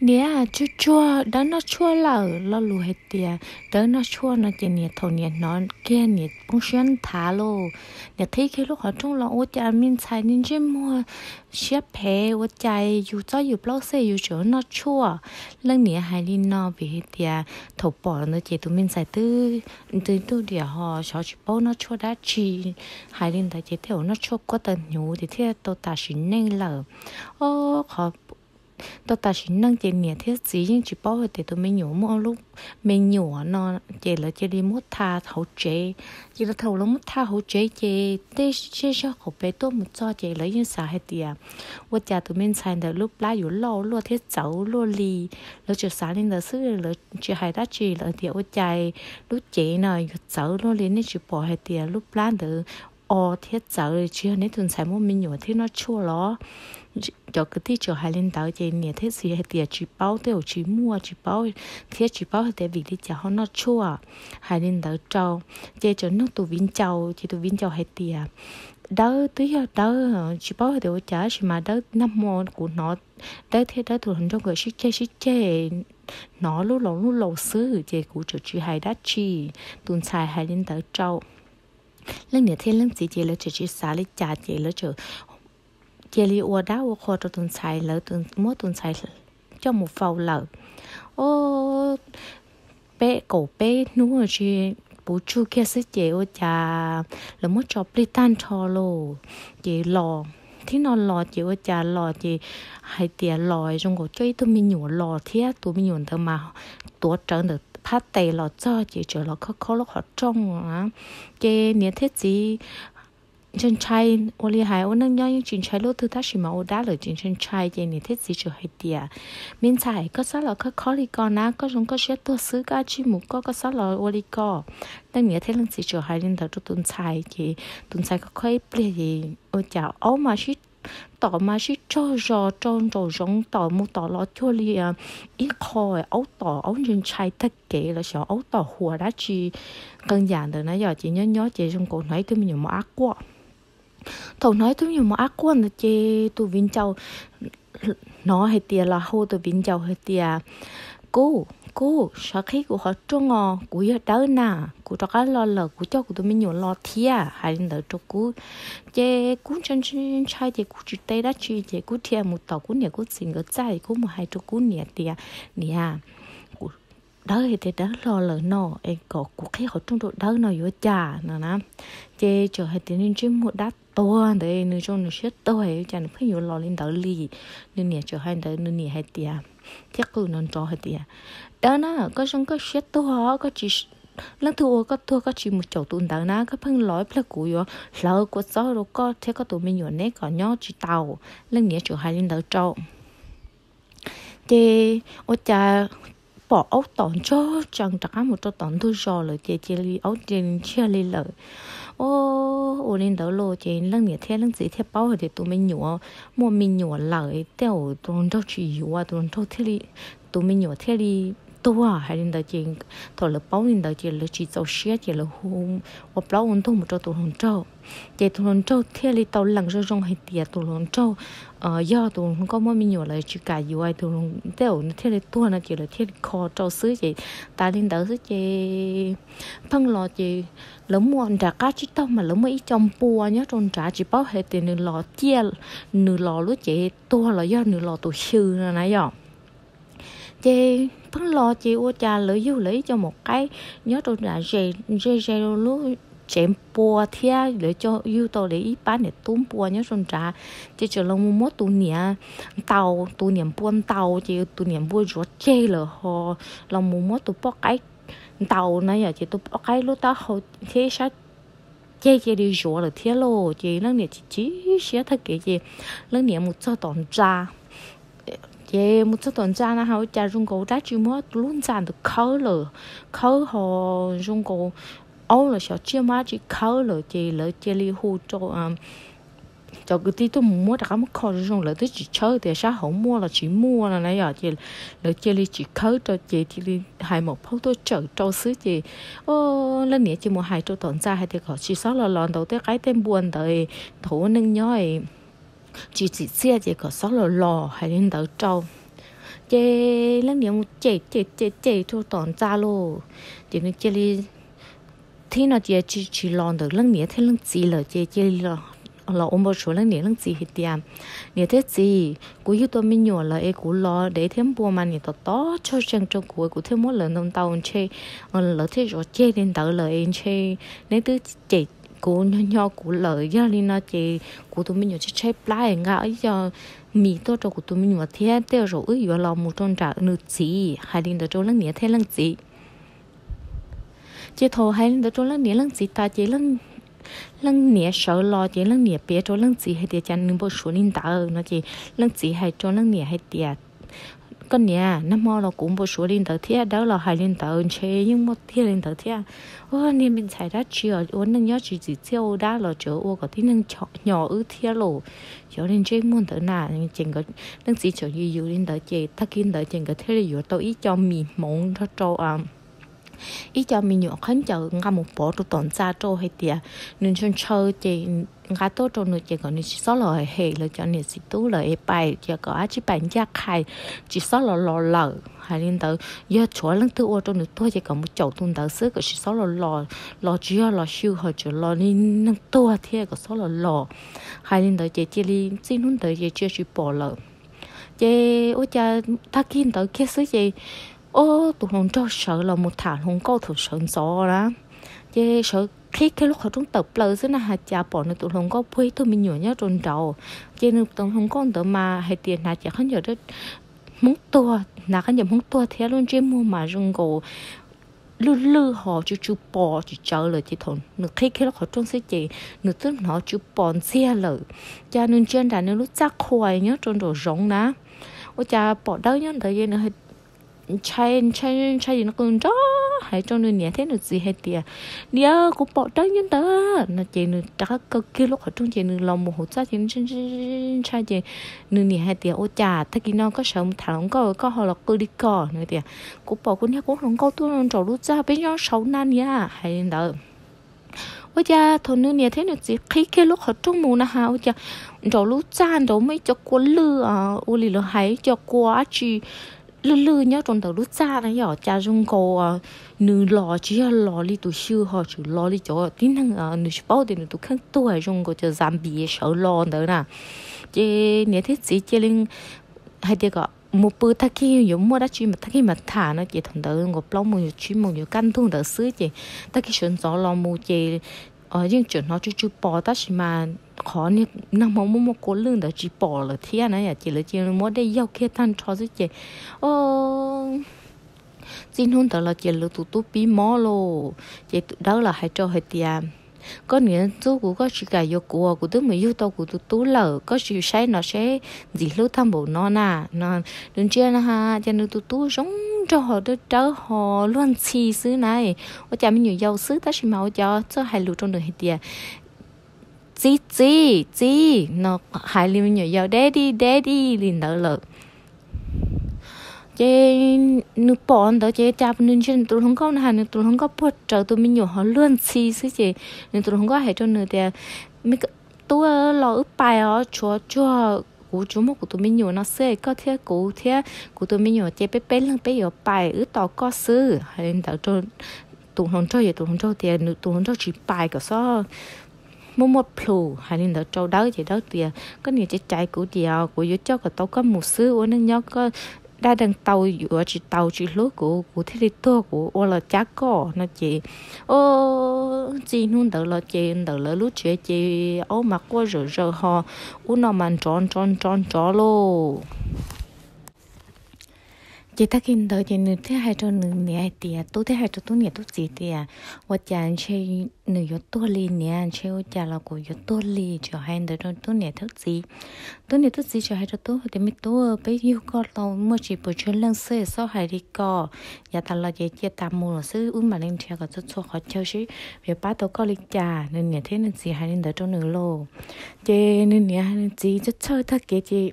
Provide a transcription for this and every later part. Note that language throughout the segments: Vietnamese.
nè chua chua đó nó chua là lo lù hết tiệt đó nó chua nó chỉ nè thầu nè nó kia nè bông xuyên thả lô nè thấy cái lúc họ trong lòng ôi cha mình xài nên chứ mua xếp phe ôi cha dù cho dù bao xe dù chỗ nó chua lần nè hai đi nó vì hết tiệt thầu bỏ nó chỉ tụi mình xài từ từ từ để họ cho chỉ bao nó chua đã chi hai đi ta chỉ theo nó chua có tận nhũ thì theo tôi ta xin nên là ô họ tôi ta chỉ nâng chế nhẹ thiết gì nhưng chỉ bảo thì tôi mới nhổ mỗi lúc mới nhổ nó chế là chế đi mất tha hậu chế chị là thầu nó mất tha hậu chế chế, tê chế cho khổ bé tôi một cho chế lấy như xả hết tiệt và cha tôi mình xài được lúc lá yếu lo lo thiết cháu lo li, lỡ chị sáng lên là xứ lỡ chị hay đã chế là tiệt và cha lúc chế này cháu lo li nên chỉ bỏ hết tiệt lúc lá được lỏ cho cái thiết cho hai lên tàu chơi nhà thế gì hay tiền chỉ bao tiêu chỉ mua chỉ bao thế chỉ bao để vì đi họ nó chua hai lên tàu trâu chơi cho nó tụ vin trâu chỉ tụ vin trâu hai tiền đó tí đó chỉ bao thì tôi trả chỉ mà đó năm mô của nó đó thế đó thuộc hình trong người sức chơi sức chơi nó lúc lâu lúc lâu xứ chơi của chỗ chỉ hai đá chi tuần xài hai lên tới trâu lần nữa thế lần gì chơi là chơi chỉ xả lấy trả chơi là chơi chỉ li ua đá ua khó cho tuần xài lỡ tuần mua tuần xài cho một phao lỡ ô bé cổ bé nú ở chi bố chú kia sẽ chế ô chà là mua cho bê tan cho lô chế lò thì nó lò chế ô chà lò chế hai tía lò trong cổ chơi tôi mình nhổ lò thế tôi mình nhổ thơ mà tôi trơn được phát tệ lò cho chỉ trở lò khó khó lò khó trong á cái nếu thế gì chân chai ô li hai ô nâng nhau những chuyện chai lô thứ ta chỉ mà ô đã lời chân chân chai vậy này thiết gì chỗ hay tiệt mình chạy có sao là có khó li con á có giống có sẽ tôi xứ cả chi một có có sao là ô li co nên nghĩa thế lần gì chỗ hay nên thật tôi tuần chai thì tuần chai có khơi bia gì ô chào ô mà chỉ tỏ mà chỉ cho rò cho rò giống tỏ mu tỏ lo cho li à ít khỏi ấu tỏ ấu chân trai tất kể là sợ ấu tỏ hùa đã chi cần giản được nãy giờ chỉ nhớ nhớ chỉ trong cổ nói cái mình nhiều mà ác quá thầu nói tôi nhiều mà ác quan là chê tôi vinh châu nó hay tia là hô tôi vinh châu hay tia cô cô sau khi của họ trông ngò của giờ đỡ nà của cho cái lo lợ của cho của tôi mình nhiều lo thia hay là cho cú chê cú chân chân chai chê cú chỉ tay đã chơi chê cú thia một tàu cú nhà cú xin cái trái cú một hai cho cú nhà tia nhà đó thì thì đó lo lỡ nọ em có cuộc khi họ trong độ đó nó vô trà nè nè chê chờ hai tiếng nên chơi một đắt nên nên cho cho nó chết phải lo hai hai hai đó thua có thua có chỉ một chỗ tụ đằng na có phải lối phle cũ yo lỡ của gió rồi có thế có tụi mình nhọn nét có nhau chỉ tàu lần nghĩa cho hai lên đầu trâu thì ô cha bỏ ốc tòn cho chẳng trả một cho tòn thôi rồi lời chị chị ốc trên chia lên lời 哦，我领到喽，这冷天气冷天包好，的都没牛，我没牛了，这我去游啊，都我着急，这都没牛，这里。ตัวให้ดินเดจิถอดเลยป้องดินเดจิเลยจีโซเชียจีเลยหูว่าปล่าวันทุ่มจะตัวหลงเจ้าเจตัวหลงเจ้าเที่ยลิตเอาหลังจะจงให้เตียตัวหลงเจ้าเอ่อย่อตัวหลงก็ไม่มีอยู่เลยจีกายอยู่ไอตัวหลงเดี๋ยวเที่ยลิตัวนะจีเลยเที่ยคอเจ้าซื้อจีตาดินเดซื้อจีพังรอจีแล้วมัวจากก้าจีต้องมาแล้วไม่จอมปัวเนี่ยจนจ่าจีเป้าให้เตียนึงรอเจียนึงรอรู้จีตัวรอย่อนึงรอตัวชื่อนะนะย่อ chê phấn lo chị ô cha lỡ yêu lý cho một cái nhớ tôi đã rè rè rè luôn chém bùa thia để cho yêu tàu để ít bán để tốn bùa nhớ xong trả chỉ chờ lòng mua tụ nia tàu tụ niệm buôn tàu chỉ tụ niệm buôn rửa chê là họ lòng mua tụ bóc cái tàu này giờ à, chỉ tụ bóc cái lúc đó họ thế sao chê chê đi rửa là thế lô chỉ lần này chỉ chỉ sẽ thật cái gì lần này một cho toàn ra ye một số tuần tra na hao cha rung cổ trái chữ mua luôn tràn được khâu lờ khâu họ rung cụ ô là sợ chia mua chỉ khâu lờ chỉ lỡ chia li hồ cho um, cho cái tí tôi mua đặt một kho rung lỡ tôi chỉ chơi thì sao không mua là chỉ mua là nãy giờ chị lỡ chia li chỉ khâu cho chị thì li hai một phút tôi chở trâu xứ chị ô lên nĩa chị mua hai trâu tuần tra hay thì họ chỉ sót là lòn đầu tới cái tên buồn tới thủ nâng nhói chỉ chỉ xe chỉ có sáu lò lò hay lên đầu trâu chê lần điểm chê chê chê chê thu toàn ra lô chỉ nên chê đi thế nào chê chỉ chỉ lòn được lần điểm thế lần gì là chê chê là là ông bao số lần điểm lần gì hết tiệm nếu thế gì cú yêu tôi mình nhỏ là ấy cú lò để thêm bùa mà nếu tao to cho chân trong cuối, cú thêm một lần đồng tàu chê lỡ thế rồi chê lên đầu là anh chê nếu thứ chê cú nhỏ nhỏ cú lợi giờ đi nó chị của tôi mình nhỏ chỉ chơi play ngã ấy cho mì to cho của tôi mình nhỏ thế thế rồi ấy giờ lòng một trong trả nữ chị hai đi đó cho lăng nghĩa thế lăng chị chị thầu hai đi đó cho lăng nghĩa lăng chị ta chị lăng lăng nghĩa sợ lo chị lăng nghĩa bé cho lăng chị hay tiệt chân nương bộ số linh ta nó chị lăng chị hay cho lăng nghĩa hay tiệt con nhà năm mò là cũng một số linh tử thiết đó là hai linh tử chế nhưng một thiết linh tử thiết ô nên mình xài ra chỉ ở uống nên nhớ chỉ chỉ tiêu đã là chỗ ô có tiếng nên nhỏ nhỏ ư thiết lộ cho nên chế muốn tử nà nhưng chừng có nên chỉ chỗ gì yêu linh tử chế ta kinh tử chừng có thế là yêu tôi ít cho mì món à. cho cho à ít cho mình nhỏ khánh chờ ngâm một bộ tụ tổn xa trâu hay tiệt nên chân chơi chế ngã tốt trong nửa chỉ có nên chỉ sót lỡ hệ là cho nên chỉ tú lỡ bài chỉ có ai chỉ bài nhà khai chỉ sót lỡ lò lỡ hay nên tới giờ chỗ lăng thứ ô trong nửa tôi chỉ có một chỗ tuần tới sức có chỉ sót lỡ lỡ lỡ chỉ lỡ siêu hồi chỗ lỡ nên năng tua thế có sót lỡ lò hay nên tới chỉ chỉ đi xin luôn tới chỉ chưa chỉ bỏ lỡ chị ô cha ta kinh tới kia sức gì ô tụi hồn cho sợ là một thả hồn câu thủ sơn gió đó chị sợ khi cái lúc họ trung tập lỡ xưa là hạt chả bỏ nó tụi không có quê thôi mình nhớ nhớ trồn trầu cho nên tụi không có tụi mà hạt tiền hạt chả không nhớ được muốn tua là không nhớ muốn tua thế luôn trên mua mà rung gồ lư lư họ chú chú bỏ chú chờ lời chị thôn nửa khi khi lúc họ trung sẽ chị nửa tức nó chú bỏ xe lời cho nên trên đàn nó lúc chắc khoai nhớ trồn đồ rộng ná ô cha bỏ đâu nhớ thời gian nó chay chay chay gì nó còn rất hay cho nên nhà thế được gì hay tiệt nia cũng bỏ trắng nhân tớ nó chỉ nó trắc cơ kia lúc ở trong chỉ nó lòng một hột ra chỉ nó sai chỉ nó nhà hay tiệt ô chà thay kia nó có sống thằng có có họ là cứ đi cò nữa tiệt cũng bỏ cũng nhà cũng không có tôi làm trầu lúc ra bên nhau sáu năm nha hay đó ôi cha thôi nữa nhà thế được gì, khi kia lúc họ trong mù na ha ôi cha trầu lúc ra trầu mấy cho quân lừa ôi lì lừa hay cho quá chi lư lư nhớ trong đầu lúc xa nó nhỏ cha dùng cô à nữ lò chỉ là lò li tụ sư họ chỉ lò li chỗ tin thằng à ờ, nữ bao thì nữ tụ khăn tuổi dùng cô cho giảm bì sợ lò nữa nè chứ nếu thế gì chế linh hay thế gọi một bữa ta kia yếu mua đã chỉ mà ta kia mà thả nó chỉ thằng đỡ ngọc lâu mua chỉ mua nhiều căn thùng đỡ xứ chỉ ta kia chuyện gió lo mua chỉ ở những chỗ nó chú bỏ ta chỉ mà khó nè nằm mong muốn cố lưng đó chỉ bỏ là thế này à chỉ là chỉ mỗi đây giao kia tan cho chứ chị xin hôn đó là chỉ là tụ tụ bí mỏ lô chị đó là hai trò hai tiền có nghĩa chú của có chỉ cả yêu của tôi mới yêu tao của tôi tú lở có chỉ sai nó sẽ gì lúc tham bộ nó nà nó đừng chia nó cho nên tôi tú giống cho họ đỡ trở họ luôn chi xứ này ở chả mình nhiều dầu xứ ta chỉ máu cho cho hai lũ trong đường hết tiệt chi chi chi nó hai lũ nhiều dầu đế đi đế đi liền đỡ lợ chế nước bọn đó chế cha bên trên tụi không có hà nữ tụi không có bột trợ tụi mình nhiều họ luôn chi xứ chị nên tụi không có hệ cho nữ tiệt mình tụi lò ướp bài ở ờ, chỗ chỗ cú chú mô của tôi mình nhiều nó sẽ có thế cú thế cú tôi mình nhiều chế bé bé lưng bé yếu bài ứ tỏ có sư nên đỡ cho tụi hồng cho vậy tụi hồng cho thì tụi hồng cho chỉ bài cả sao mua một plu hay nên đỡ trâu đó thì đó thì có nhiều chế trái cú điều cú yếu cho cả tao có một sư uống nước nhóc có đa đằng tàu giữa chị tàu chị lúc của của thế đi tua của ô là chá cỏ nó chị ô chị nun đỡ là chị đỡ là lúc chị chị ô mà qua rửa rửa họ u nó mà tròn tròn tròn tròn lô chị ta kinh đó chị nữ thứ hai cho nữ nè tiệt tôi thứ hai cho tôi nè tôi gì tiệt và chị anh chơi nữ yếu tu li nè anh chơi ở nhà là của yếu tu li cho hai đứa đó tôi nè thức gì tôi nè thức gì cho hai cho tôi thì mình tu bây giờ có lâu mà chỉ bổ chuyên lên xe sau hai đi co nhà ta là chị chị ta mua là sư uống mà lên xe có chút số khó chơi chứ Về ba tôi có lịch trà nên nè thế nên gì hai đứa đó nữ lô chị nên nè hai nên gì cho chơi thật kia gì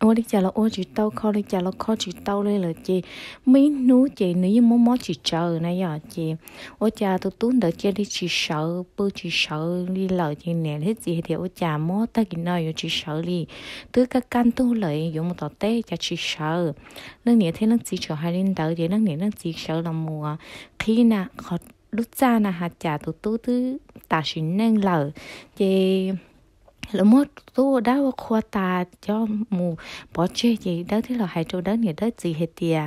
ô đi chợ là ô chỉ tao kho đi chợ là kho chỉ tao đây là chị mấy nú chị nếu như muốn mót chỉ chờ này giờ chị ô cha tôi tún đỡ chơi đi chỉ sợ bư chị sợ đi lời chị nè hết gì thì ô cha mót ta cái nơi chỉ sợ đi từ các căn tu lợi dùng một tờ tê cho chỉ sợ nên nhớ thế nó chỉ sợ hai linh đỡ thì nó nè nó chỉ sợ là mùa khi nào khó lúc cha nà hạt trà tôi tú tứ ta xin nên lời chị lỡ mua tu đã khoa ta cho mù bỏ chơi gì đó thì là hai trâu đó nè đó gì hết tiề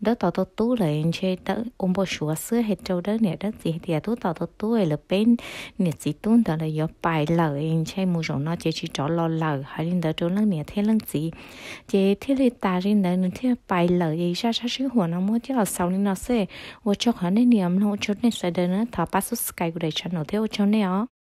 đó tao tao tu anh chơi đó ôm bộ sủa xưa hết trâu đó nè đó gì hết tiề tu tao tao tu là bên nè gì tu đó là do bài lời chơi mù rồi nó chơi chỉ cho lo lời hay linh đó trâu lăng nè thế lăng gì chơi thế thì ta riêng đó nè thế bài lời gì sao sao sứ hồ nó mua cho sau nên nó sẽ ô cho hắn nên niệm nó cho nên sẽ đến nó thả passus cái của đại channel thế ô cho nên ó